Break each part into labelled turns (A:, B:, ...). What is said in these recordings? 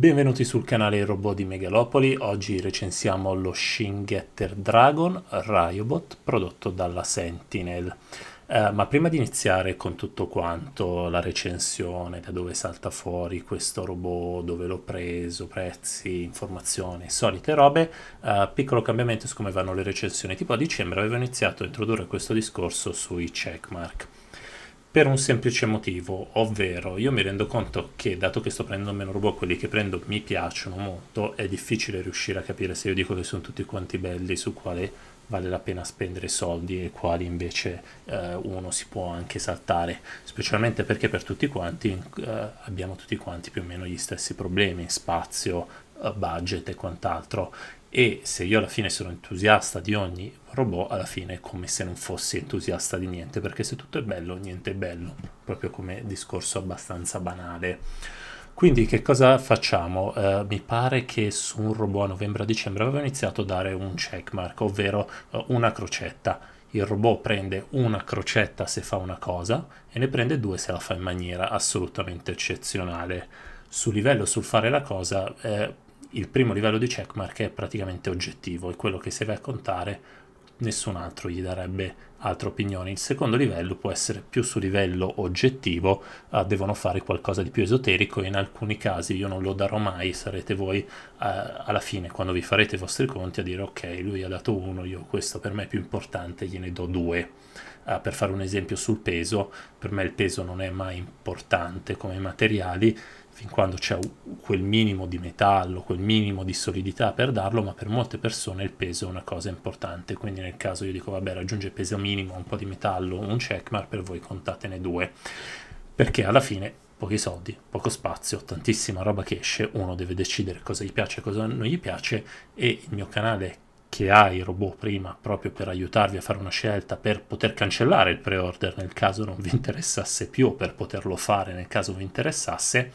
A: Benvenuti sul canale Robot di Megalopoli, oggi recensiamo lo Shingetter Dragon Ryobot prodotto dalla Sentinel. Eh, ma prima di iniziare con tutto quanto, la recensione, da dove salta fuori questo robot, dove l'ho preso, prezzi, informazioni, solite robe, eh, piccolo cambiamento su come vanno le recensioni tipo a dicembre avevo iniziato a introdurre questo discorso sui checkmark per un semplice motivo, ovvero io mi rendo conto che dato che sto prendendo meno robot, quelli che prendo mi piacciono molto, è difficile riuscire a capire se io dico che sono tutti quanti belli, su quale vale la pena spendere soldi e quali invece eh, uno si può anche saltare, specialmente perché per tutti quanti eh, abbiamo tutti quanti più o meno gli stessi problemi, spazio, eh, budget e quant'altro e se io alla fine sono entusiasta di ogni robot, alla fine è come se non fossi entusiasta di niente, perché se tutto è bello, niente è bello, proprio come discorso abbastanza banale. Quindi che cosa facciamo? Uh, mi pare che su un robot a novembre-dicembre a avevo iniziato a dare un checkmark, ovvero uh, una crocetta. Il robot prende una crocetta se fa una cosa e ne prende due se la fa in maniera assolutamente eccezionale. Sul livello, sul fare la cosa, eh, il primo livello di checkmark è praticamente oggettivo, è quello che se vai a contare nessun altro gli darebbe altra opinione. Il secondo livello può essere più su livello oggettivo, eh, devono fare qualcosa di più esoterico, in alcuni casi io non lo darò mai, sarete voi eh, alla fine quando vi farete i vostri conti a dire ok, lui ha dato uno, io questo per me è più importante, gliene do due uh, per fare un esempio sul peso, per me il peso non è mai importante come materiali, fin quando c'è quel minimo di metallo, quel minimo di solidità per darlo, ma per molte persone il peso è una cosa importante, quindi nel caso io dico vabbè raggiunge peso minimo, un po' di metallo, un checkmark, per voi contatene due, perché alla fine pochi soldi, poco spazio, tantissima roba che esce, uno deve decidere cosa gli piace e cosa non gli piace e il mio canale che ha i robot prima proprio per aiutarvi a fare una scelta, per poter cancellare il pre-order nel caso non vi interessasse più, o per poterlo fare nel caso vi interessasse,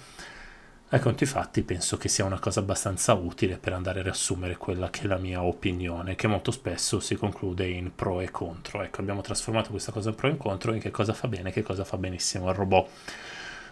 A: ai conti fatti penso che sia una cosa abbastanza utile per andare a riassumere quella che è la mia opinione, che molto spesso si conclude in pro e contro. Ecco, abbiamo trasformato questa cosa in pro e contro, in che cosa fa bene e che cosa fa benissimo al robot.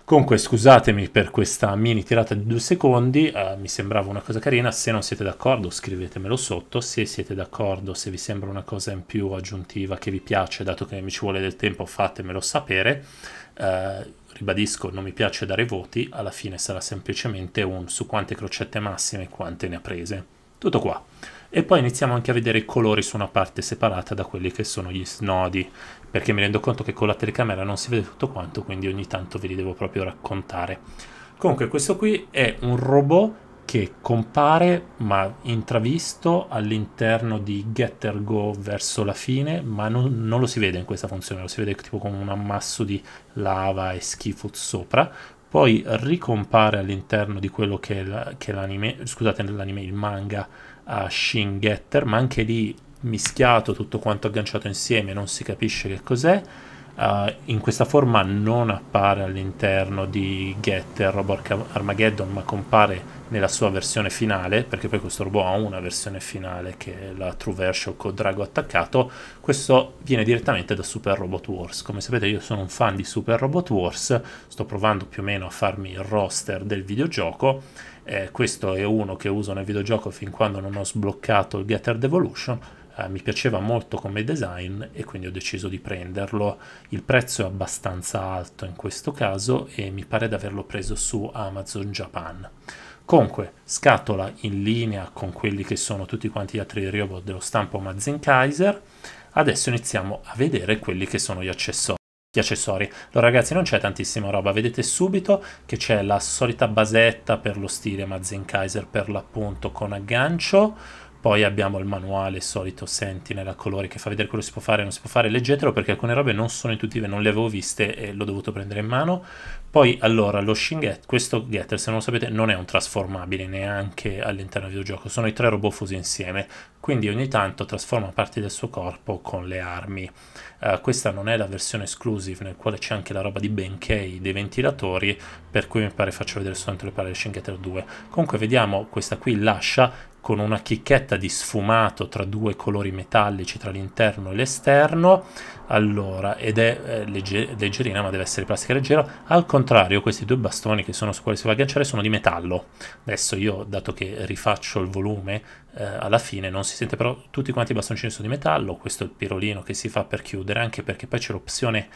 A: Comunque scusatemi per questa mini tirata di due secondi, eh, mi sembrava una cosa carina, se non siete d'accordo scrivetemelo sotto, se siete d'accordo, se vi sembra una cosa in più aggiuntiva che vi piace, dato che mi ci vuole del tempo fatemelo sapere, eh, ribadisco non mi piace dare voti, alla fine sarà semplicemente un su quante crocette massime e quante ne ha prese. Tutto qua e poi iniziamo anche a vedere i colori su una parte separata da quelli che sono gli snodi perché mi rendo conto che con la telecamera non si vede tutto quanto quindi ogni tanto ve li devo proprio raccontare comunque questo qui è un robot che compare ma intravisto all'interno di Getter Go verso la fine ma non, non lo si vede in questa funzione lo si vede tipo come un ammasso di lava e schifo sopra poi ricompare all'interno di quello che è, la, che è l'anime, scusate, l'anime, il manga a Shin Getter, ma anche lì mischiato tutto quanto agganciato insieme, non si capisce che cos'è uh, in questa forma non appare all'interno di Getter Robot Armageddon, ma compare nella sua versione finale, perché poi questo robot ha una versione finale che è la True Version con Drago attaccato, questo viene direttamente da Super Robot Wars. Come sapete io sono un fan di Super Robot Wars, sto provando più o meno a farmi il roster del videogioco, eh, questo è uno che uso nel videogioco fin quando non ho sbloccato il Getter Devolution, eh, mi piaceva molto come design e quindi ho deciso di prenderlo. Il prezzo è abbastanza alto in questo caso e mi pare di averlo preso su Amazon Japan. Comunque, scatola in linea con quelli che sono tutti quanti gli altri robot dello stampo Mazin Kaiser. Adesso iniziamo a vedere quelli che sono gli accessori gli accessori. Allora ragazzi non c'è tantissima roba, vedete subito che c'è la solita basetta per lo stile Mazen Kaiser per l'appunto con aggancio, poi abbiamo il manuale il solito Sentinel a colori che fa vedere quello che si può fare e non si può fare. Leggetelo perché alcune robe non sono intuitive, non le avevo viste e l'ho dovuto prendere in mano. Poi allora lo Shinget, questo Getter se non lo sapete non è un trasformabile neanche all'interno del videogioco, sono i tre robot fusi insieme, quindi ogni tanto trasforma parti del suo corpo con le armi. Uh, questa non è la versione esclusive nel quale c'è anche la roba di Benkei dei ventilatori, per cui mi pare faccio vedere soltanto le parole del Shingetter 2. Comunque vediamo questa qui lascia con una chicchetta di sfumato tra due colori metallici tra l'interno e l'esterno allora, ed è eh, leggerina ma deve essere plastica leggera al contrario questi due bastoni che sono su quali si va a agganciare sono di metallo adesso io dato che rifaccio il volume eh, alla fine non si sente però tutti quanti i bastoncini sono di metallo questo è il pirolino che si fa per chiudere anche perché poi c'è l'opzione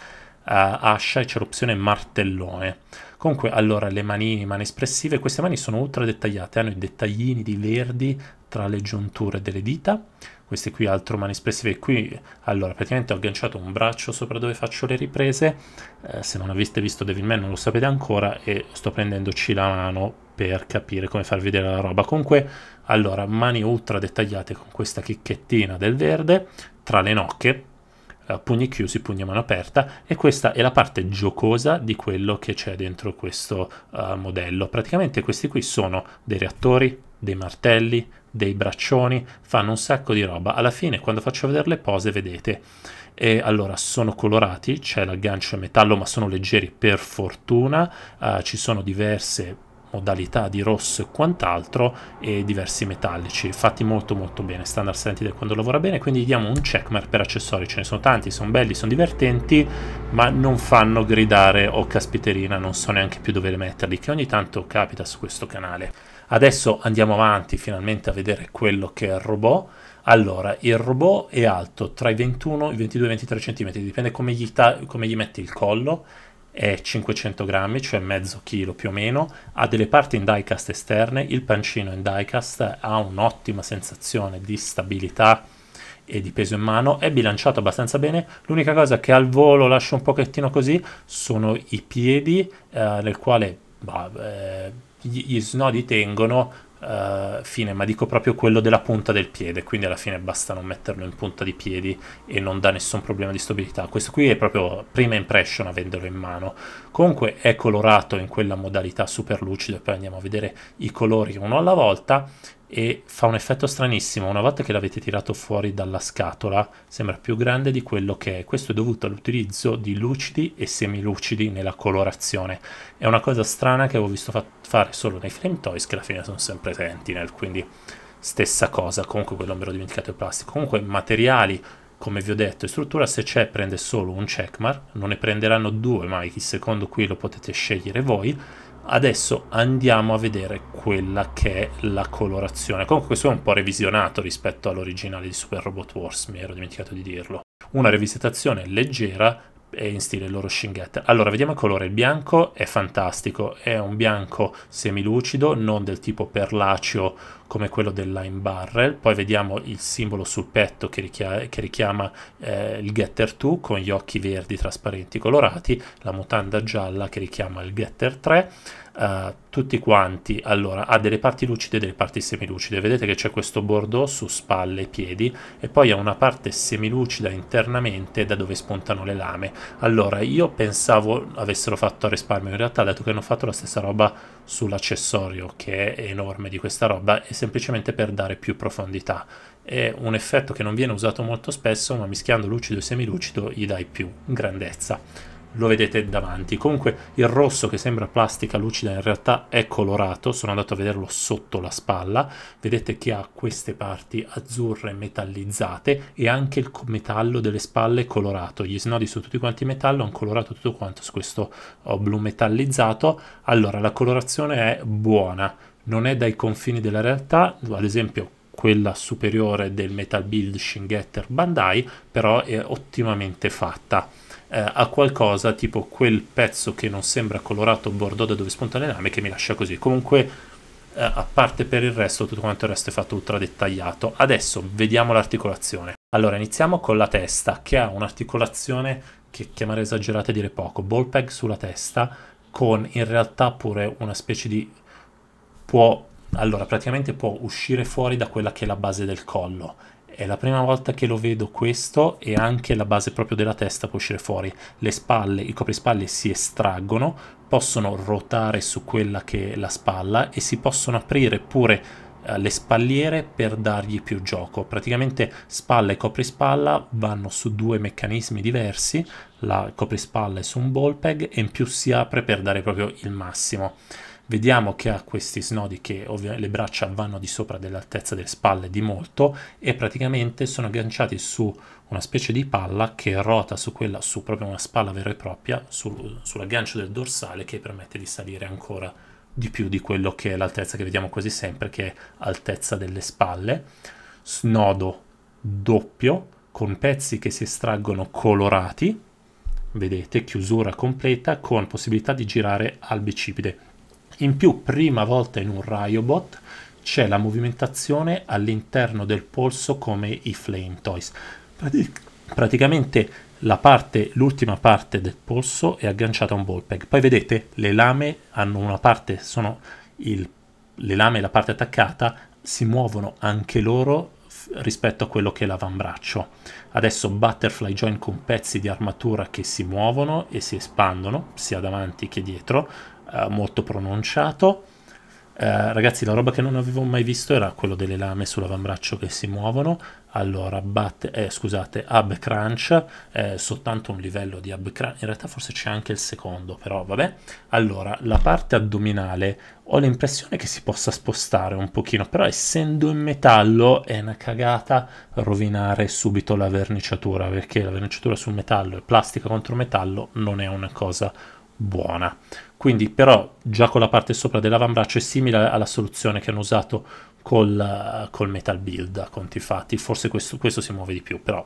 A: ascia e c'è l'opzione martellone. Comunque, allora, le mani, mani espressive, queste mani sono ultra dettagliate, hanno i dettaglini di verdi tra le giunture delle dita, queste qui altro mani espressive, qui, allora, praticamente ho agganciato un braccio sopra dove faccio le riprese, eh, se non avete visto Devil Devilman non lo sapete ancora, e sto prendendoci la mano per capire come far vedere la roba. Comunque, allora, mani ultra dettagliate con questa chicchettina del verde tra le nocche, eh, pugni chiusi, pugni a mano aperta e questa è la parte giocosa di quello che c'è dentro questo uh, modello. Praticamente questi qui sono dei reattori, dei martelli, dei braccioni, fanno un sacco di roba. Alla fine quando faccio vedere le pose vedete e allora sono colorati, c'è l'aggancio in metallo ma sono leggeri per fortuna, uh, ci sono diverse modalità di rosso e quant'altro e diversi metallici fatti molto molto bene standard sentite quando lavora bene quindi gli diamo un checkmark per accessori ce ne sono tanti sono belli sono divertenti ma non fanno gridare o oh, caspiterina non so neanche più dove metterli che ogni tanto capita su questo canale adesso andiamo avanti finalmente a vedere quello che è il robot allora, il robot è alto tra i 21 e i 22-23 cm, dipende come gli, come gli metti il collo, è 500 grammi, cioè mezzo chilo più o meno, ha delle parti in diecast esterne, il pancino in diecast ha un'ottima sensazione di stabilità e di peso in mano, è bilanciato abbastanza bene, l'unica cosa che al volo lascio un pochettino così sono i piedi eh, nel quale bah, eh, gli, gli snodi tengono uh, fine, ma dico proprio quello della punta del piede, quindi alla fine basta non metterlo in punta di piedi e non dà nessun problema di stabilità. Questo qui è proprio prima impression avendolo in mano. Comunque è colorato in quella modalità super lucido e poi andiamo a vedere i colori uno alla volta e fa un effetto stranissimo. Una volta che l'avete tirato fuori dalla scatola, sembra più grande di quello che è. Questo è dovuto all'utilizzo di lucidi e semilucidi nella colorazione. È una cosa strana che avevo visto fa- fare solo nei Flame Toys, che alla fine sono sempre Sentinel, quindi stessa cosa. Comunque quello me l'ho dimenticato il plastico. Comunque materiali, come vi ho detto, e struttura se c'è prende solo un checkmark, non ne prenderanno due ma il secondo qui lo potete scegliere voi Adesso andiamo a vedere quella che è la colorazione. Comunque questo è un po' revisionato rispetto all'originale di Super Robot Wars, mi ero dimenticato di dirlo. Una revisitazione leggera e in stile loro Shinget. Allora, vediamo il colore. Il bianco è fantastico, è un bianco semilucido, non del tipo perlaceo come quello del line barrel, poi vediamo il simbolo sul petto che, richiama, che richiama eh, il getter 2 con gli occhi verdi trasparenti colorati, la mutanda gialla che richiama il getter 3, uh, eh, tutti quanti, allora ha delle parti lucide e delle parti semilucide, vedete che c'è questo bordeaux su spalle e piedi e poi ha una parte semilucida internamente da dove spuntano le lame, allora io pensavo avessero fatto a risparmio, in realtà dato che hanno fatto la stessa roba sull'accessorio che è enorme di questa roba e semplicemente per dare più profondità. È un effetto che non viene usato molto spesso, ma mischiando lucido e semilucido gli dai più grandezza. Lo vedete davanti. Comunque il rosso che sembra plastica lucida in realtà è colorato, sono andato a vederlo sotto la spalla. Vedete che ha queste parti azzurre metallizzate e anche il metallo delle spalle è colorato. Gli snodi su tutti quanti metallo hanno colorato tutto quanto su questo blu metallizzato. Allora la colorazione è buona non è dai confini della realtà, ad esempio quella superiore del Metal Build Shingetter Bandai, però è ottimamente fatta. Eh, a qualcosa tipo quel pezzo che non sembra colorato bordeaux da dove spuntano le lame che mi lascia così. Comunque, eh, a parte per il resto, tutto quanto il resto è fatto ultra dettagliato. Adesso vediamo l'articolazione. Allora, iniziamo con la testa, che ha un'articolazione che chiamare esagerata e dire poco, ball peg sulla testa, con in realtà pure una specie di può, allora, praticamente può uscire fuori da quella che è la base del collo. È la prima volta che lo vedo questo e anche la base proprio della testa può uscire fuori. Le spalle, i coprispalle si estraggono, possono ruotare su quella che è la spalla e si possono aprire pure eh, le spalliere per dargli più gioco. Praticamente spalla e coprispalla vanno su due meccanismi diversi, la coprispalla è su un ball peg e in più si apre per dare proprio il massimo. Vediamo che ha questi snodi che le braccia vanno di sopra dell'altezza delle spalle di molto e praticamente sono agganciati su una specie di palla che rota su quella, su proprio una spalla vera e propria, sul, sull'aggancio del dorsale che permette di salire ancora di più di quello che è l'altezza che vediamo quasi sempre, che è altezza delle spalle. Snodo doppio con pezzi che si estraggono colorati, vedete, chiusura completa con possibilità di girare al bicipite in più, prima volta in un Ryobot, c'è la movimentazione all'interno del polso come i Flame Toys. Pratic- praticamente parte, l'ultima parte del polso è agganciata a un ball peg. Poi vedete, le lame hanno una parte, sono il, le lame e la parte attaccata si muovono anche loro rispetto a quello che è l'avambraccio. Adesso Butterfly Join con pezzi di armatura che si muovono e si espandono sia davanti che dietro, eh, molto pronunciato. Eh, ragazzi, la roba che non avevo mai visto era quello delle lame sull'avambraccio che si muovono. Allora, bat, eh, scusate, ab crunch, eh, soltanto un livello di ab crunch. In realtà forse c'è anche il secondo, però vabbè. Allora, la parte addominale ho l'impressione che si possa spostare un pochino, però essendo in metallo è una cagata rovinare subito la verniciatura, perché la verniciatura sul metallo e plastica contro metallo non è una cosa buona. Quindi però già con la parte sopra dell'avambraccio è simile alla soluzione che hanno usato col, col metal build a conti fatti, forse questo, questo si muove di più, però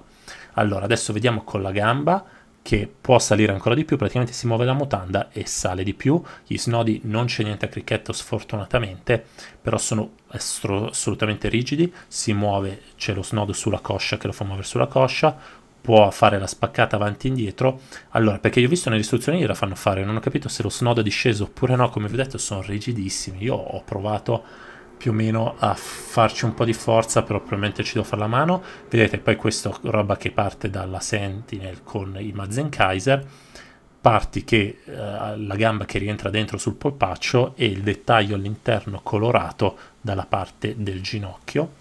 A: allora adesso vediamo con la gamba che può salire ancora di più, praticamente si muove la mutanda e sale di più, gli snodi non c'è niente a cricchetto sfortunatamente, però sono assolutamente rigidi, si muove, c'è lo snodo sulla coscia che lo fa muovere sulla coscia, può fare la spaccata avanti e indietro. Allora, perché io ho visto nelle istruzioni la fanno fare, non ho capito se lo snodo è disceso oppure no, come vi ho detto sono rigidissimi. Io ho provato più o meno a farci un po' di forza, però probabilmente ci devo fare la mano. Vedete, poi questa roba che parte dalla Sentinel con i Mazen Kaiser, parti che eh, la gamba che rientra dentro sul polpaccio e il dettaglio all'interno colorato dalla parte del ginocchio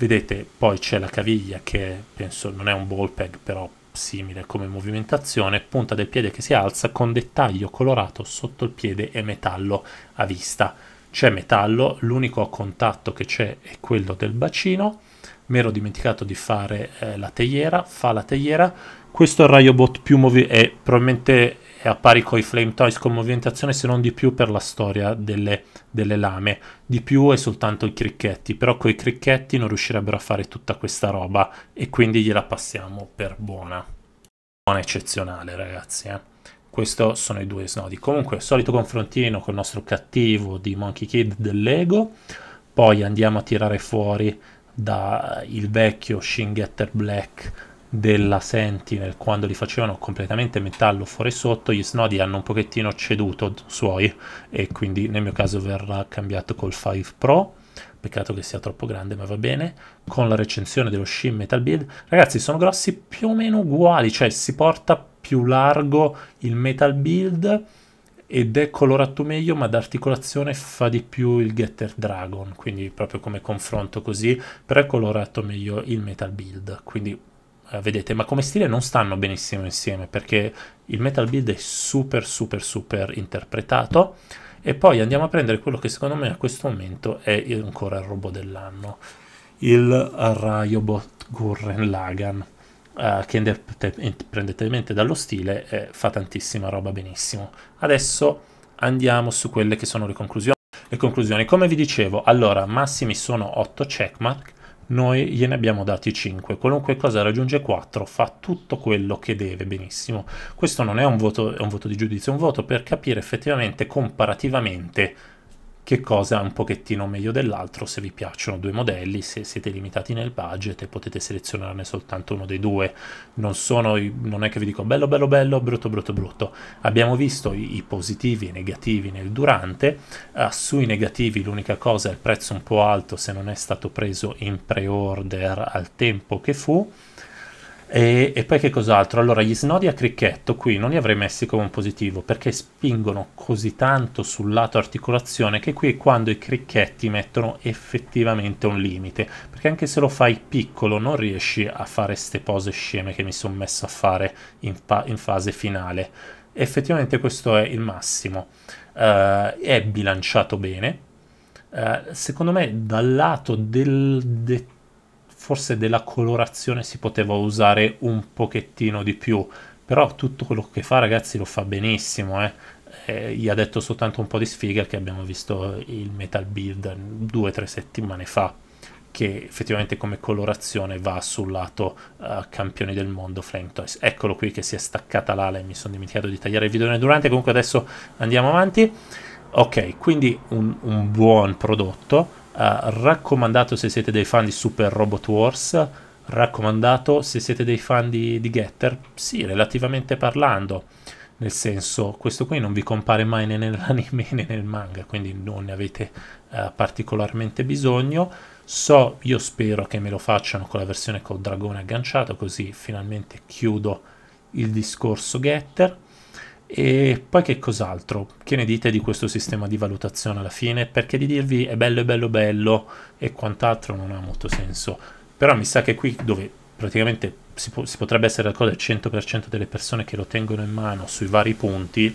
A: Vedete, poi c'è la caviglia che penso non è un ball peg, però simile come movimentazione, punta del piede che si alza con dettaglio colorato sotto il piede e metallo a vista. C'è metallo, l'unico contatto che c'è è quello del bacino. Mi ero dimenticato di fare eh, la teiera, fa la teiera. Questo è il Raiobot più movi- è probabilmente è a pari coi Flame Toys con movimentazione, se non di più per la storia delle, delle lame. Di più è soltanto i cricchetti, però coi cricchetti non riuscirebbero a fare tutta questa roba e quindi gliela passiamo per buona. Buona eccezionale, ragazzi, eh. Questi sono i due snodi. Comunque, solito confrontino col nostro cattivo di Monkey Kid del Lego. Poi andiamo a tirare fuori dal vecchio Shingetter Black della Sentinel quando li facevano completamente metallo fuori sotto gli snodi hanno un pochettino ceduto suoi e quindi nel mio caso verrà cambiato col 5 Pro peccato che sia troppo grande ma va bene con la recensione dello Shin Metal Build ragazzi sono grossi più o meno uguali cioè si porta più largo il Metal Build ed è colorato meglio ma d'articolazione fa di più il Getter Dragon quindi proprio come confronto così però è colorato meglio il Metal Build quindi eh, vedete, ma come stile non stanno benissimo insieme perché il metal build è super super super interpretato e poi andiamo a prendere quello che secondo me a questo momento è ancora il robot dell'anno, il Ryobot Gurren Lagan. Uh, eh, che indipendentemente dallo stile eh, fa tantissima roba benissimo. Adesso andiamo su quelle che sono le conclusioni. Le conclusioni, come vi dicevo, allora massimi sono 8 checkmark, noi gliene abbiamo dati 5, qualunque cosa raggiunge 4 fa tutto quello che deve benissimo. Questo non è un voto, è un voto di giudizio, è un voto per capire effettivamente comparativamente che cosa è un pochettino meglio dell'altro, se vi piacciono due modelli, se siete limitati nel budget e potete selezionarne soltanto uno dei due, non, sono, non è che vi dico bello bello bello, brutto brutto brutto, abbiamo visto i, i positivi e i negativi nel durante, uh, sui negativi l'unica cosa è il prezzo un po' alto se non è stato preso in pre-order al tempo che fu, e, e, poi che cos'altro? Allora, gli snodi a cricchetto qui non li avrei messi come un positivo perché spingono così tanto sul lato articolazione che qui è quando i cricchetti mettono effettivamente un limite. Perché anche se lo fai piccolo non riesci a fare ste pose sceme che mi sono messo a fare in, in fase finale. Effettivamente questo è il massimo. Uh, è bilanciato bene. Uh, secondo me dal lato del dettaglio forse della colorazione si poteva usare un pochettino di più, però tutto quello che fa ragazzi lo fa benissimo, eh. Eh, gli ha detto soltanto un po' di sfiga che abbiamo visto il Metal Build due o tre settimane fa che effettivamente come colorazione va sul lato uh, campioni del mondo Flame Toys. Eccolo qui che si è staccata l'ala e mi sono dimenticato di tagliare il video nel durante, comunque adesso andiamo avanti. Ok, quindi un, un buon prodotto raccomandato se siete dei fan di Super Robot Wars, raccomandato se siete dei fan di, di Getter, sì, relativamente parlando nel senso questo qui non vi compare mai né nell'anime né nel manga quindi non ne avete uh, particolarmente bisogno so io spero che me lo facciano con la versione col dragone agganciato così finalmente chiudo il discorso getter e poi che cos'altro? Che ne dite di questo sistema di valutazione alla fine? Perché di dirvi è bello, è bello, bello e quant'altro non ha molto senso. Però mi sa che qui dove praticamente si, po si potrebbe essere d'accordo il 100% delle persone che lo tengono in mano sui vari punti,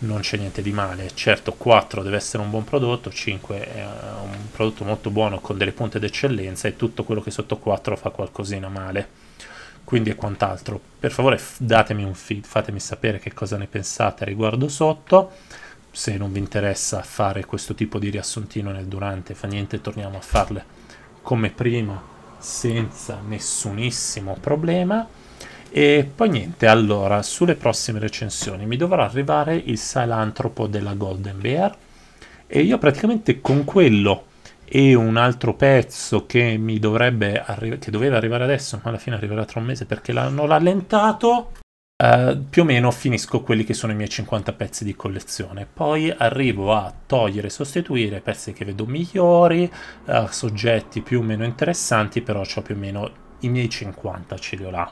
A: non c'è niente di male. Certo 4 deve essere un buon prodotto, 5 è eh, un prodotto molto buono con delle punte d'eccellenza e tutto quello che sotto 4 fa qualcosina male quindi e quant'altro. Per favore datemi un feed, fatemi sapere che cosa ne pensate riguardo sotto. Se non vi interessa fare questo tipo di riassuntino nel durante, fa niente, torniamo a farle come prima senza nessunissimo problema. E poi niente, allora, sulle prossime recensioni mi dovrà arrivare il Silantropo della Golden Bear e io praticamente con quello e un altro pezzo che mi dovrebbe arri- che doveva arrivare adesso, ma alla fine arriverà tra un mese perché l'hanno rallentato. Uh, più o meno finisco quelli che sono i miei 50 pezzi di collezione, poi arrivo a togliere e sostituire pezzi che vedo migliori, uh, soggetti più o meno interessanti, però ho più o meno i miei 50 ce li ho là,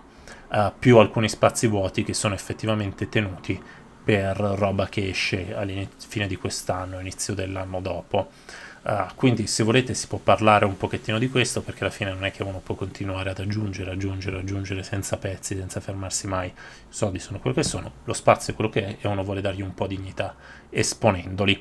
A: uh, più alcuni spazi vuoti che sono effettivamente tenuti per roba che esce alla fine di quest'anno, inizio dell'anno dopo. Uh, quindi se volete si può parlare un pochettino di questo perché alla fine non è che uno può continuare ad aggiungere, aggiungere, aggiungere senza pezzi, senza fermarsi mai. I soldi sono quello che sono, lo spazio è quello che è e uno vuole dargli un po' di dignità esponendoli.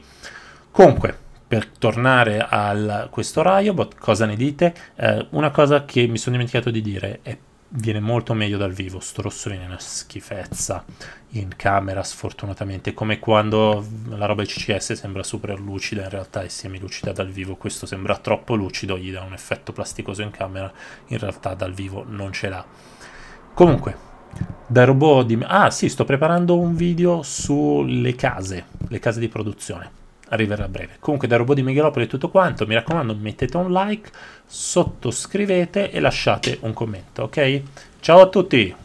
A: Comunque, per tornare a questo Raiobot, cosa ne dite? Eh, una cosa che mi sono dimenticato di dire è viene molto meglio dal vivo, sto rosso viene una schifezza in camera sfortunatamente, come quando la roba CCS sembra super lucida, in realtà è semilucida dal vivo, questo sembra troppo lucido, gli dà un effetto plasticoso in camera, in realtà dal vivo non ce l'ha. Comunque, da robot di... Ah sì, sto preparando un video sulle case, le case di produzione arriverà a breve. Comunque da Robot di Megalopoli è tutto quanto, mi raccomando mettete un like, sottoscrivete e lasciate un commento, ok? Ciao a tutti!